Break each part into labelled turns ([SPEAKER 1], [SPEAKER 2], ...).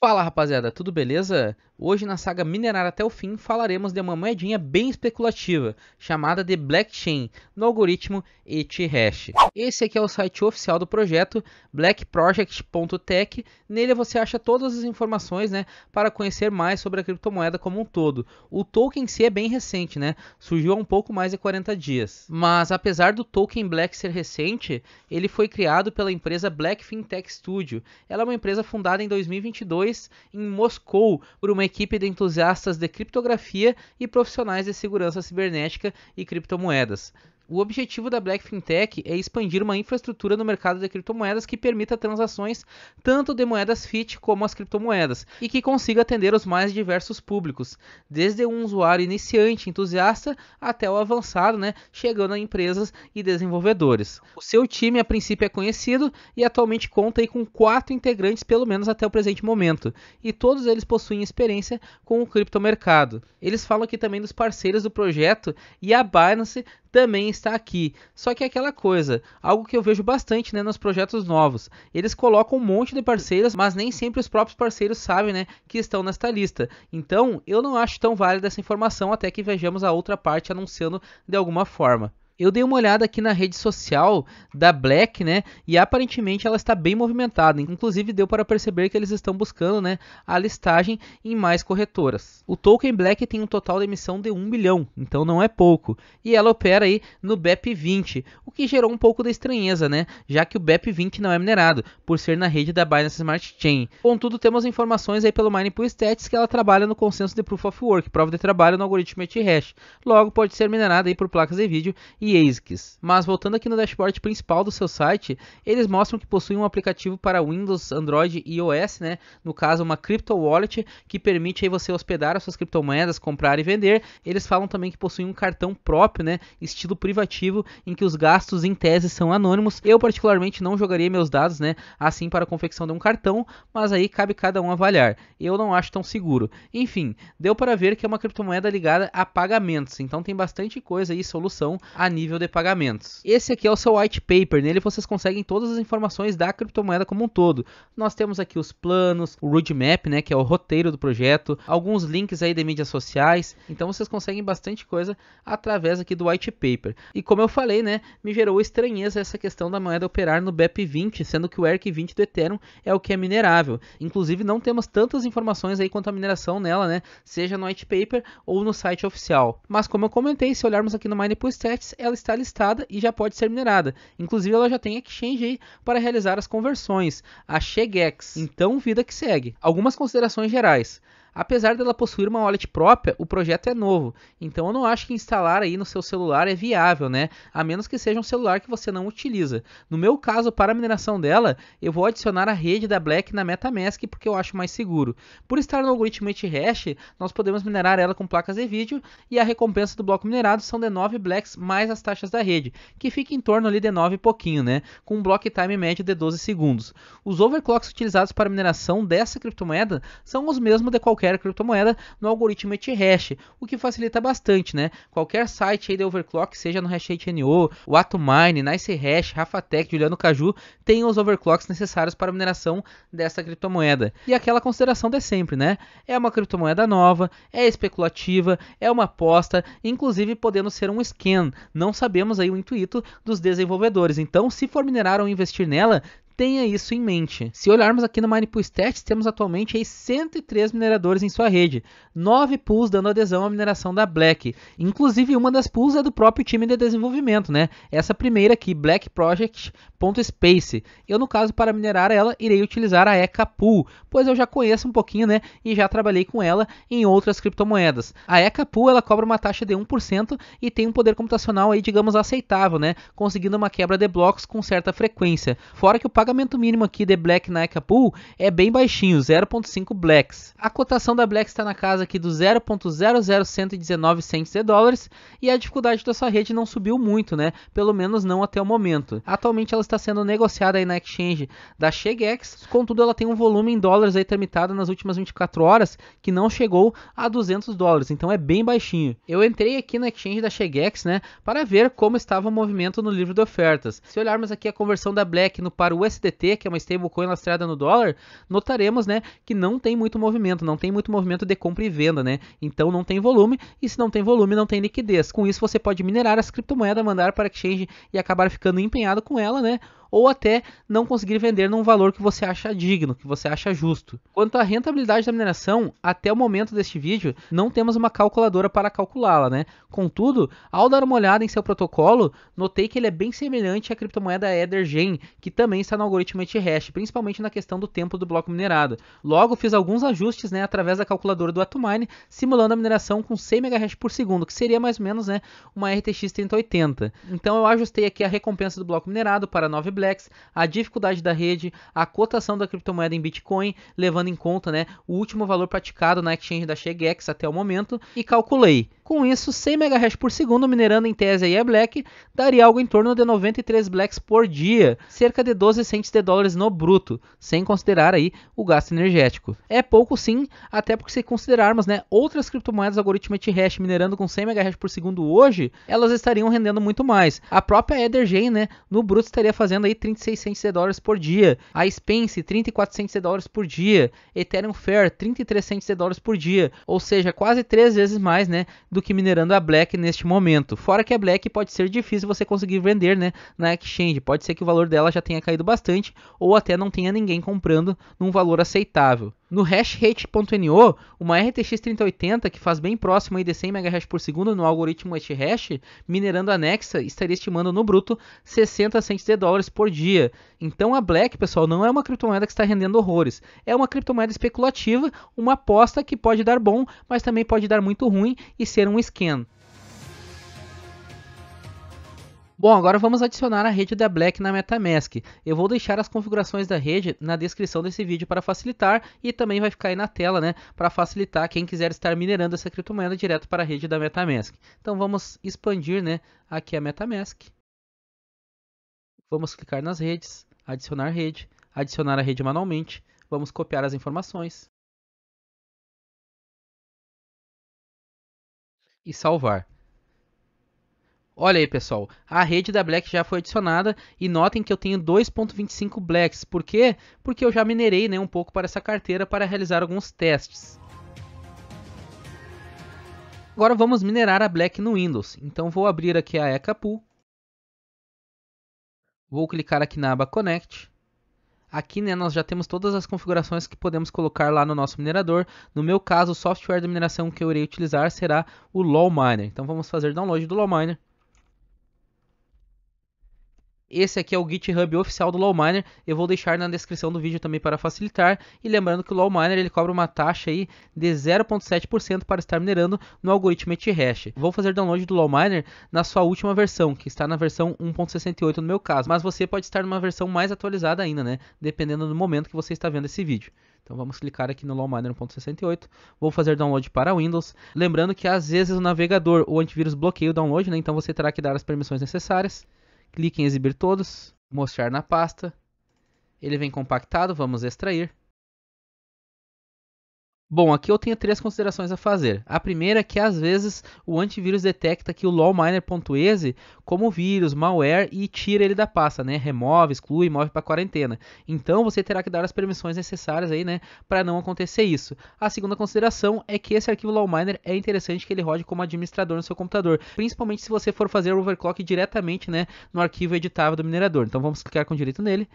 [SPEAKER 1] Fala rapaziada, tudo beleza? Hoje na saga Minerar até o fim falaremos de uma moedinha bem especulativa chamada de BlackChain no algoritmo ETH. Esse aqui é o site oficial do projeto blackproject.tech. Nele você acha todas as informações, né, para conhecer mais sobre a criptomoeda como um todo. O token em si é bem recente, né? Surgiu há um pouco mais de 40 dias. Mas apesar do token Black ser recente, ele foi criado pela empresa Black Fintech Studio. Ela é uma empresa fundada em 2022 em Moscou por uma equipe de entusiastas de criptografia e profissionais de segurança cibernética e criptomoedas. O objetivo da Black Fintech é expandir uma infraestrutura no mercado de criptomoedas que permita transações tanto de moedas fit como as criptomoedas e que consiga atender os mais diversos públicos, desde um usuário iniciante, entusiasta, até o avançado, né, chegando a empresas e desenvolvedores. O seu time a princípio é conhecido e atualmente conta com quatro integrantes pelo menos até o presente momento, e todos eles possuem experiência com o criptomercado. Eles falam aqui também dos parceiros do projeto e a Binance também está aqui. Só que é aquela coisa, algo que eu vejo bastante né, nos projetos novos. Eles colocam um monte de parceiros, mas nem sempre os próprios parceiros sabem né, que estão nesta lista. Então, eu não acho tão válida essa informação até que vejamos a outra parte anunciando de alguma forma. Eu dei uma olhada aqui na rede social da Black, né? E aparentemente ela está bem movimentada. Inclusive deu para perceber que eles estão buscando, né, a listagem em mais corretoras. O token Black tem um total de emissão de 1 bilhão, então não é pouco. E ela opera aí no BEP20, o que gerou um pouco de estranheza, né? Já que o BEP20 não é minerado, por ser na rede da Binance Smart Chain. Contudo, temos informações aí pelo Minepool Stats que ela trabalha no consenso de Proof of Work, prova de trabalho no algoritmo ETH. Logo, pode ser minerada aí por placas de vídeo e e ASICs. Mas voltando aqui no dashboard principal do seu site, eles mostram que possuem um aplicativo para Windows, Android e iOS, né? No caso, uma crypto wallet que permite aí você hospedar as suas criptomoedas, comprar e vender. Eles falam também que possuem um cartão próprio, né? Estilo privativo em que os gastos em tese são anônimos. Eu particularmente não jogaria meus dados, né? Assim para a confecção de um cartão, mas aí cabe cada um avaliar. Eu não acho tão seguro. Enfim, deu para ver que é uma criptomoeda ligada a pagamentos, então tem bastante coisa aí solução a nível de pagamentos. Esse aqui é o seu white paper, nele vocês conseguem todas as informações da criptomoeda como um todo. Nós temos aqui os planos, o roadmap, né, que é o roteiro do projeto, alguns links aí de mídias sociais. Então vocês conseguem bastante coisa através aqui do white paper. E como eu falei, né, me gerou estranheza essa questão da moeda operar no BEP20, sendo que o ERC20 do Ethereum é o que é minerável. Inclusive não temos tantas informações aí quanto a mineração nela, né, seja no white paper ou no site oficial. Mas como eu comentei, se olharmos aqui no MinePool Stats, é ela está listada e já pode ser minerada. Inclusive, ela já tem exchange para realizar as conversões, a Chegex. Então, vida que segue. Algumas considerações gerais. Apesar dela possuir uma wallet própria, o projeto é novo, então eu não acho que instalar aí no seu celular é viável, né? A menos que seja um celular que você não utiliza. No meu caso, para a mineração dela, eu vou adicionar a rede da Black na MetaMask porque eu acho mais seguro. Por estar no algoritmo Hash, nós podemos minerar ela com placas de vídeo e a recompensa do bloco minerado são de 9 Blacks mais as taxas da rede, que fica em torno ali de 9 e pouquinho, né? Com um block time médio de 12 segundos. Os overclocks utilizados para a mineração dessa criptomoeda são os mesmos de qualquer qualquer criptomoeda no algoritmo ETH-hash, o que facilita bastante, né? Qualquer site aí overclock, seja no HashNO, o Atomine, NiceHash, Tech, Juliano Caju, tem os overclocks necessários para a mineração dessa criptomoeda. E aquela consideração de sempre, né? É uma criptomoeda nova, é especulativa, é uma aposta, inclusive podendo ser um scan. Não sabemos aí o intuito dos desenvolvedores. Então, se for minerar ou investir nela, Tenha isso em mente. Se olharmos aqui no Pool Stats, temos atualmente aí 103 mineradores em sua rede, 9 pools dando adesão à mineração da Black. Inclusive, uma das pools é do próprio time de desenvolvimento, né? Essa primeira aqui, blackproject.space. Eu, no caso, para minerar ela, irei utilizar a ECA Pool, pois eu já conheço um pouquinho, né? E já trabalhei com ela em outras criptomoedas. A ECA Pool, ela cobra uma taxa de 1% e tem um poder computacional aí, digamos, aceitável, né? Conseguindo uma quebra de blocos com certa frequência. Fora que o pagamento pagamento mínimo aqui de Black na Pool é bem baixinho, 0.5 Blacks. A cotação da Black está na casa aqui do 0.00119 cents de dólares e a dificuldade da sua rede não subiu muito, né? Pelo menos não até o momento. Atualmente ela está sendo negociada aí na exchange da Shegex, contudo ela tem um volume em dólares aí tramitado nas últimas 24 horas que não chegou a 200 dólares, então é bem baixinho. Eu entrei aqui na exchange da Shegex, né, para ver como estava o movimento no livro de ofertas. Se olharmos aqui a conversão da Black no para o USD USDT, que é uma stablecoin lastrada no dólar, notaremos, né, que não tem muito movimento, não tem muito movimento de compra e venda, né? Então não tem volume, e se não tem volume, não tem liquidez. Com isso você pode minerar as criptomoedas, mandar para exchange e acabar ficando empenhado com ela, né? ou até não conseguir vender num valor que você acha digno, que você acha justo. Quanto à rentabilidade da mineração, até o momento deste vídeo não temos uma calculadora para calculá-la, né? Contudo, ao dar uma olhada em seu protocolo, notei que ele é bem semelhante à criptomoeda EtherGen, que também está no algoritmo ETH, principalmente na questão do tempo do bloco minerado. Logo, fiz alguns ajustes, né, através da calculadora do Atomine, simulando a mineração com 100 MHz por segundo, que seria mais ou menos, né, uma RTX 3080. Então eu ajustei aqui a recompensa do bloco minerado para 9 Blacks, a dificuldade da rede, a cotação da criptomoeda em Bitcoin, levando em conta né, o último valor praticado na exchange da Chegex até o momento, e calculei com isso, 100 MHz por segundo minerando em tese a black daria algo em torno de 93 blacks por dia, cerca de 12 centes de dólares no bruto, sem considerar aí o gasto energético. É pouco sim, até porque se considerarmos né, outras criptomoedas de hash minerando com 100 MHz por segundo hoje, elas estariam rendendo muito mais. A própria Ethergen, né, no bruto estaria fazendo aí 36 centes de dólares por dia, a Spence 34 centes de dólares por dia, Ethereum Fair 33 centes de dólares por dia, ou seja, quase três vezes mais, né, do que minerando a Black neste momento. Fora que a Black pode ser difícil você conseguir vender né, na exchange. Pode ser que o valor dela já tenha caído bastante ou até não tenha ninguém comprando num valor aceitável. No hashrate.no, uma RTX 3080 que faz bem próximo aí de 100 MHz por segundo no algoritmo hash, minerando a Nexa, estaria estimando no bruto 60 centos de dólares por dia. Então a Black, pessoal, não é uma criptomoeda que está rendendo horrores. É uma criptomoeda especulativa, uma aposta que pode dar bom, mas também pode dar muito ruim e ser um esquema. Bom, agora vamos adicionar a rede da Black na MetaMask. Eu vou deixar as configurações da rede na descrição desse vídeo para facilitar e também vai ficar aí na tela, né, para facilitar quem quiser estar minerando essa criptomoeda direto para a rede da MetaMask. Então vamos expandir, né, aqui a MetaMask. Vamos clicar nas redes, adicionar rede, adicionar a rede manualmente, vamos copiar as informações e salvar. Olha aí, pessoal, a rede da Black já foi adicionada e notem que eu tenho 2.25 Blacks. Por quê? Porque eu já minerei né, um pouco para essa carteira para realizar alguns testes. Agora vamos minerar a Black no Windows. Então vou abrir aqui a EcaPool. Vou clicar aqui na aba Connect. Aqui né, nós já temos todas as configurações que podemos colocar lá no nosso minerador. No meu caso, o software de mineração que eu irei utilizar será o LawMiner. Então vamos fazer download do LawMiner. Esse aqui é o GitHub oficial do Lawminer, eu vou deixar na descrição do vídeo também para facilitar. E lembrando que o Lawminer ele cobra uma taxa aí de 0.7% para estar minerando no algoritmo Hash. Vou fazer download do Lawminer na sua última versão, que está na versão 1.68 no meu caso, mas você pode estar numa versão mais atualizada ainda, né? Dependendo do momento que você está vendo esse vídeo. Então vamos clicar aqui no Lawminer 1.68, vou fazer download para Windows. Lembrando que às vezes o navegador ou antivírus bloqueia o download, né? Então você terá que dar as permissões necessárias. Clique em exibir todos, mostrar na pasta. Ele vem compactado, vamos extrair. Bom, aqui eu tenho três considerações a fazer. A primeira é que às vezes o antivírus detecta que o lawminer.exe como vírus, malware e tira ele da pasta, né? Remove, exclui, move para quarentena. Então você terá que dar as permissões necessárias aí, né, para não acontecer isso. A segunda consideração é que esse arquivo lawminer é interessante que ele rode como administrador no seu computador, principalmente se você for fazer overclock diretamente, né, no arquivo editável do minerador. Então vamos clicar com direito nele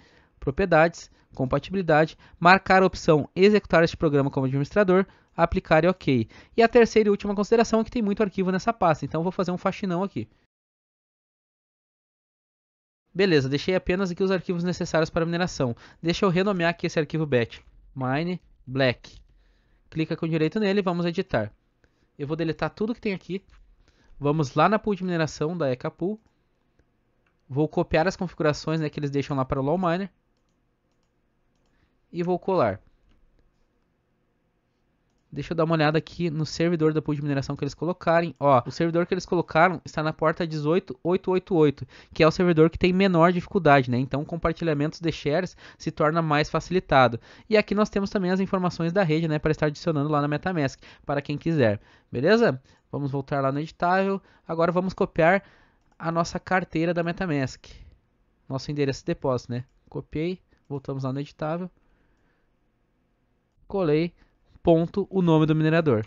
[SPEAKER 1] propriedades, compatibilidade, marcar a opção executar este programa como administrador, aplicar e ok. E a terceira e última consideração é que tem muito arquivo nessa pasta, então vou fazer um faxinão aqui. Beleza, deixei apenas aqui os arquivos necessários para mineração. Deixa eu renomear aqui esse arquivo batch. Mine black. Clica com direito nele e vamos editar. Eu vou deletar tudo que tem aqui. Vamos lá na pool de mineração da EcaPool. Vou copiar as configurações né, que eles deixam lá para o Low Miner e vou colar. Deixa eu dar uma olhada aqui no servidor da pool de mineração que eles colocarem. Ó, o servidor que eles colocaram está na porta 18888, que é o servidor que tem menor dificuldade, né? Então, compartilhamento de shares se torna mais facilitado. E aqui nós temos também as informações da rede, né, para estar adicionando lá na MetaMask, para quem quiser. Beleza? Vamos voltar lá no editável. Agora vamos copiar a nossa carteira da MetaMask. Nosso endereço de depósito, né? Copiei, voltamos lá no editável colei, ponto, o nome do minerador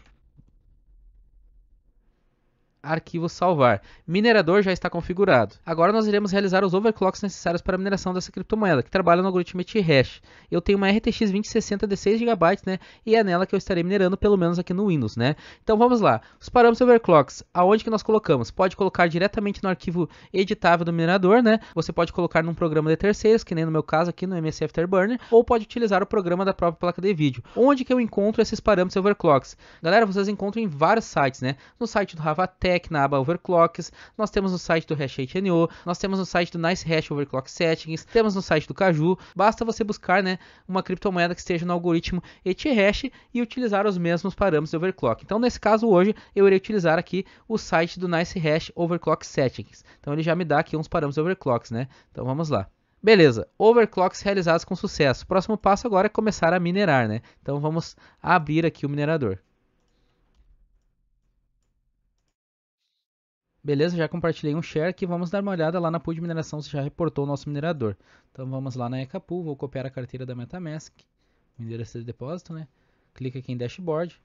[SPEAKER 1] arquivo salvar. Minerador já está configurado. Agora nós iremos realizar os overclocks necessários para a mineração dessa criptomoeda, que trabalha no algoritmo Hash. Eu tenho uma RTX 2060 de 6 GB, né? E é nela que eu estarei minerando, pelo menos aqui no Windows, né? Então vamos lá. Os parâmetros overclocks, aonde que nós colocamos? Pode colocar diretamente no arquivo editável do minerador, né? Você pode colocar num programa de terceiros, que nem no meu caso aqui no MS Afterburner, ou pode utilizar o programa da própria placa de vídeo. Onde que eu encontro esses parâmetros overclocks? Galera, vocês encontram em vários sites, né? No site do Ravatec, na aba Overclocks, nós temos no site do NO, nós temos no site do NiceHash Overclock Settings, temos no site do Caju. Basta você buscar né, uma criptomoeda que esteja no algoritmo ETHash e utilizar os mesmos parâmetros de overclock. Então, nesse caso, hoje, eu irei utilizar aqui o site do NiceHash Overclock Settings. Então, ele já me dá aqui uns parâmetros overclocks, né? Então, vamos lá. Beleza, overclocks realizados com sucesso. O próximo passo agora é começar a minerar, né? Então vamos abrir aqui o minerador. Beleza, já compartilhei um share que vamos dar uma olhada lá na pool de mineração se já reportou o nosso minerador. Então vamos lá na Ecapool, vou copiar a carteira da Metamask, o endereço de depósito, né? Clica aqui em Dashboard,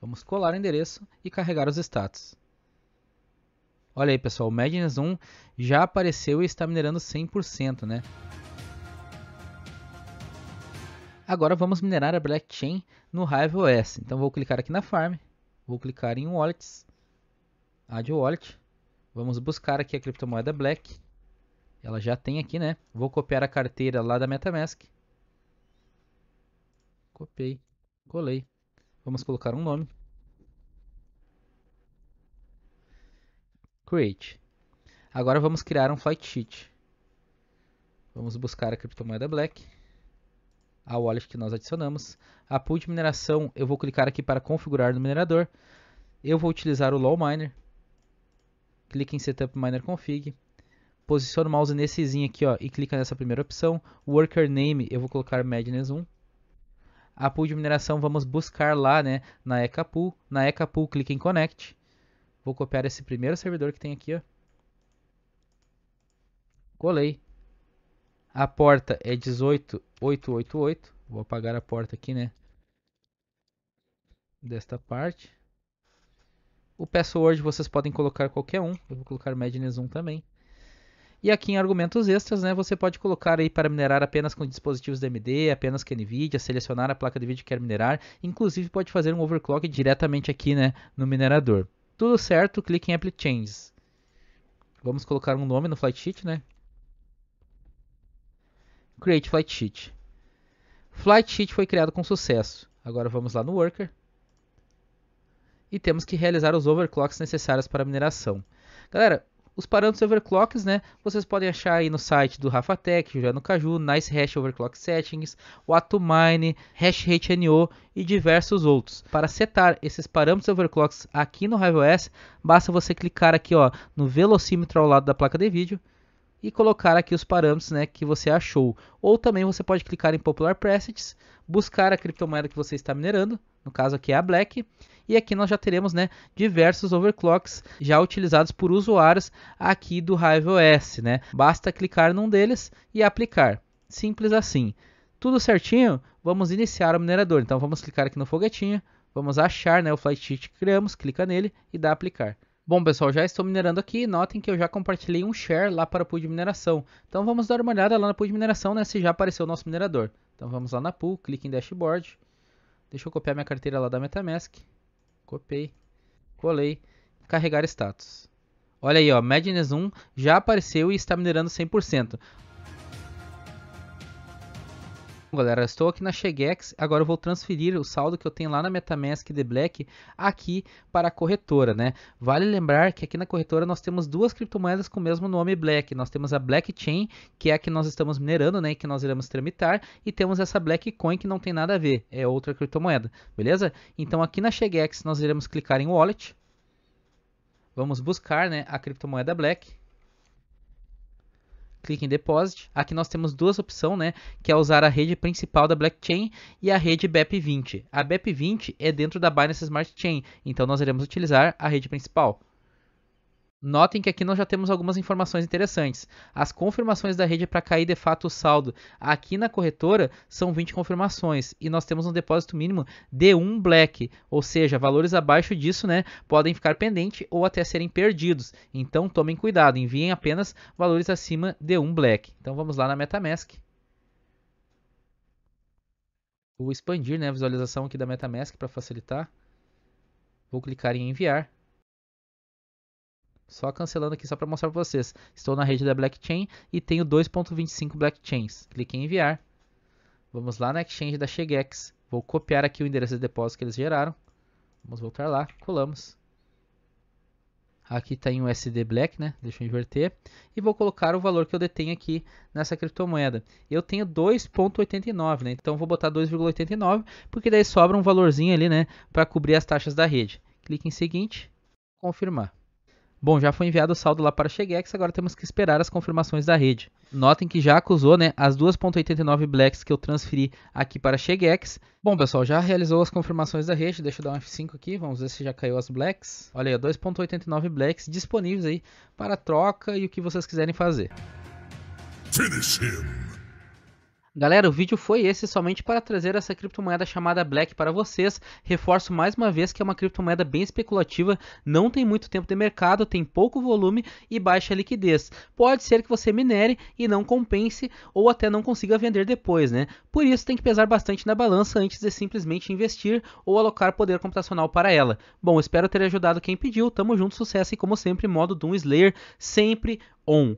[SPEAKER 1] vamos colar o endereço e carregar os status. Olha aí pessoal, o Madness 1 já apareceu e está minerando 100%, né? Agora vamos minerar a blockchain no Hive OS. Então vou clicar aqui na Farm, vou clicar em Wallets, Add Wallet, Vamos buscar aqui a criptomoeda Black. Ela já tem aqui, né? Vou copiar a carteira lá da Metamask. Copiei. Colei. Vamos colocar um nome. Create. Agora vamos criar um flight sheet. Vamos buscar a criptomoeda Black. A wallet que nós adicionamos. A pool de mineração, eu vou clicar aqui para configurar no minerador. Eu vou utilizar o Low Miner clica em Setup Miner Config, posiciona o mouse nesse izinho aqui ó, e clica nessa primeira opção. Worker Name, eu vou colocar Madness 1. A pool de mineração vamos buscar lá né, na ECA Pool. Na ECA Pool clica em Connect. Vou copiar esse primeiro servidor que tem aqui. Ó. Colei. A porta é 18888. Vou apagar a porta aqui, né? Desta parte. O password vocês podem colocar qualquer um. Eu vou colocar Madness 1 também. E aqui em argumentos extras, né, você pode colocar aí para minerar apenas com dispositivos DMD, apenas com NVIDIA, selecionar a placa de vídeo que quer minerar, inclusive pode fazer um overclock diretamente aqui, né, no minerador. Tudo certo, clique em Apply Changes. Vamos colocar um nome no flight sheet, né? Create flight sheet. Flight sheet foi criado com sucesso. Agora vamos lá no worker e temos que realizar os overclocks necessários para a mineração. Galera, os parâmetros overclocks, né? Vocês podem achar aí no site do Rafatec, Juliano Caju, Nice Hash Overclock Settings, Watomine, Hash Rate NO e diversos outros. Para setar esses parâmetros overclocks aqui no HiveOS, basta você clicar aqui, ó, no velocímetro ao lado da placa de vídeo e colocar aqui os parâmetros, né, que você achou. Ou também você pode clicar em Popular Presets, buscar a criptomoeda que você está minerando, no caso aqui é a Black, e aqui nós já teremos né, diversos overclocks já utilizados por usuários aqui do Hive OS. Né? Basta clicar num deles e aplicar. Simples assim. Tudo certinho, vamos iniciar o minerador. Então vamos clicar aqui no foguetinho, vamos achar né, o flight sheet que criamos, clica nele e dá aplicar. Bom pessoal, já estou minerando aqui notem que eu já compartilhei um share lá para a pool de mineração. Então vamos dar uma olhada lá na pool de mineração né, se já apareceu o nosso minerador. Então vamos lá na pool, clique em dashboard. Deixa eu copiar minha carteira lá da Metamask. Copiei. Colei. Carregar status. Olha aí, ó. Madness 1 já apareceu e está minerando 100% galera, estou aqui na Chegex, agora eu vou transferir o saldo que eu tenho lá na MetaMask The Black aqui para a corretora, né? Vale lembrar que aqui na corretora nós temos duas criptomoedas com o mesmo nome Black. Nós temos a Black Chain, que é a que nós estamos minerando, né, que nós iremos tramitar, e temos essa Black Coin que não tem nada a ver, é outra criptomoeda, beleza? Então aqui na Chegex nós iremos clicar em Wallet, vamos buscar, né, a criptomoeda Black, clique em Deposit. Aqui nós temos duas opções, né? Que é usar a rede principal da blockchain e a rede BEP20. A BEP20 é dentro da Binance Smart Chain, então nós iremos utilizar a rede principal. Notem que aqui nós já temos algumas informações interessantes. As confirmações da rede é para cair de fato o saldo aqui na corretora são 20 confirmações e nós temos um depósito mínimo de um black, ou seja, valores abaixo disso, né, podem ficar pendentes ou até serem perdidos. Então tomem cuidado, enviem apenas valores acima de um black. Então vamos lá na MetaMask. Vou expandir né, a visualização aqui da MetaMask para facilitar. Vou clicar em enviar. Só cancelando aqui só para mostrar para vocês. Estou na rede da Blockchain e tenho 2.25 blockchains. Clique em enviar. Vamos lá na exchange da Shegex. Vou copiar aqui o endereço de depósito que eles geraram. Vamos voltar lá, colamos. Aqui tem tá em USD Black, né? Deixa eu inverter. E vou colocar o valor que eu detenho aqui nessa criptomoeda. Eu tenho 2.89, né? Então vou botar 2,89, porque daí sobra um valorzinho ali, né? Para cobrir as taxas da rede. Clique em seguinte, confirmar. Bom, já foi enviado o saldo lá para Chegex, agora temos que esperar as confirmações da rede. Notem que já acusou né, as 2.89 blacks que eu transferi aqui para Chegex. Bom, pessoal, já realizou as confirmações da rede, deixa eu dar um F5 aqui, vamos ver se já caiu as blacks. Olha aí, 2.89 blacks disponíveis aí para troca e o que vocês quiserem fazer. Finish him. Galera, o vídeo foi esse somente para trazer essa criptomoeda chamada Black para vocês. Reforço mais uma vez que é uma criptomoeda bem especulativa, não tem muito tempo de mercado, tem pouco volume e baixa liquidez. Pode ser que você minere e não compense ou até não consiga vender depois, né? Por isso tem que pesar bastante na balança antes de simplesmente investir ou alocar poder computacional para ela. Bom, espero ter ajudado quem pediu. Tamo junto, sucesso e como sempre, modo Doom Slayer sempre on.